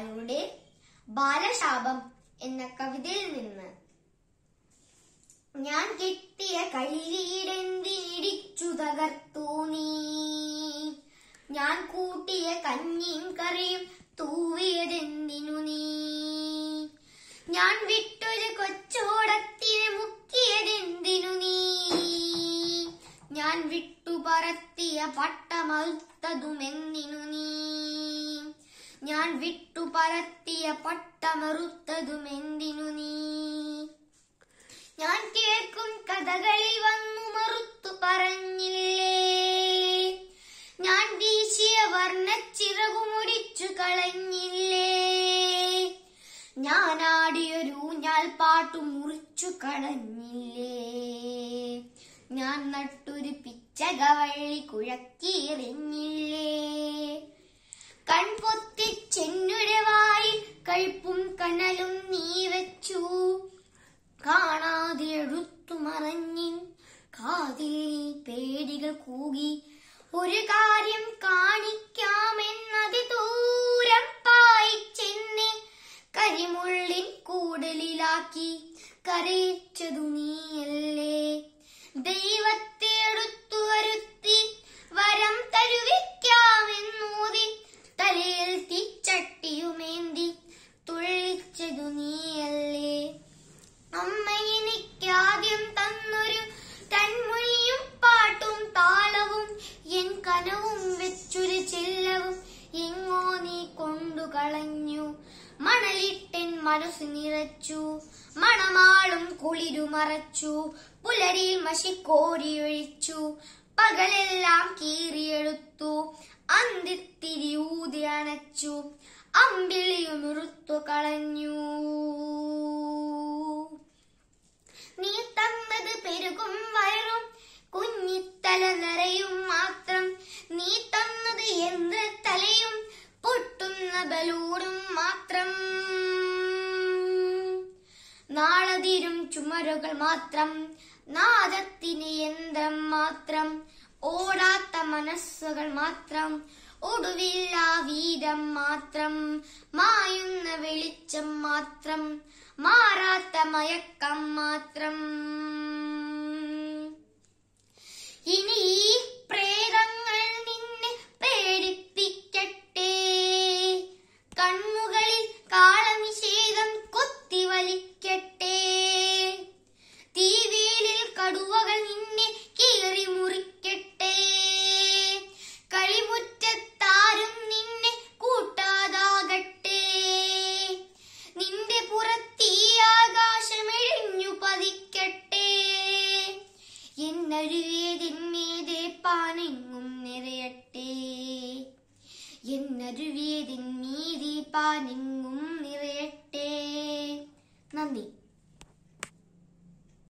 കായയുടെ ബാലശാപം എന്ന കവിതയിൽ നിന്ന് ഞാൻ കെട്ടിയ കല്ലീടെന്തിടിച്ചു തകർത്തു നീ ഞാൻ കൂട്ടിയ കഞ്ഞിയും കറിയും തൂവിയതെന്തിനു നീ ഞാൻ വിട്ടൊരു കൊച്ചോടത്തിന് മുക്കിയതെന്തിനു നീ ഞാൻ വിട്ടുപറത്തിയ പട്ടമൽത്തതുമെന്തിനു നീ ഞാൻ വിട്ടു പരത്തിയ പട്ടമറുത്തതുമെന്തിനു നീ ഞാൻ കേൾക്കും കഥകളിൽ വന്നു മറുത്തു പറഞ്ഞില്ലേ ഞാൻ വീശിയ വർണ്ണച്ചിറകു മുടിച്ചു കളഞ്ഞില്ലേ ഞാൻ ആടിയൊരു ഞാൻ പാട്ടു മുറിച്ചു കളഞ്ഞില്ലേ ഞാൻ നട്ടൊരു പിച്ചകവള്ളി കുഴക്കിയെറിഞ്ഞില്ലേ കൺപൊത്തി ചെന്നുരവായി കൽപ്പും കനലും നീ വെച്ചു കാണാതെ എഴുത്തു മറഞ്ഞിൻ കാതിൽ നീ പേടികൾ കൂകി ഒരു കാര്യം കാണിക്കാമെന്നതി ദൂരം പായി ചെന്നെ കരിമുള്ളിൻ കൂടലിലാക്കി കരയിച്ചതു നീ കളഞ്ഞു മണലിട്ടൻ മനസ് നിറച്ചു മണമാളും മറച്ചു പുലരിൽ മഷിക്കോരി ഒഴിച്ചു പകലെല്ലാം കീറിയെടുത്തു അന്തിത്തിരി ഊതി അണച്ചു അമ്പിളിയും കളഞ്ഞു പകലൂടും മാത്രം നാളതിരും ചുമരുകൾ മാത്രം നാദത്തിന് യന്ത്രം മാത്രം ഓടാത്ത മനസ്സുകൾ മാത്രം ഒടുവില്ല വീരം മാത്രം മായുന്ന വെളിച്ചം മാത്രം മാറാത്ത മയക്കം മാത്രം പുറത്തീ ആകാശമിഴിഞ്ഞു പതിക്കട്ടെ എന്നരുവിയതിന്മീതെ പാനെങ്ങും നിറയട്ടെ എന്നരുവിയതിന്മീതി പാനെങ്ങും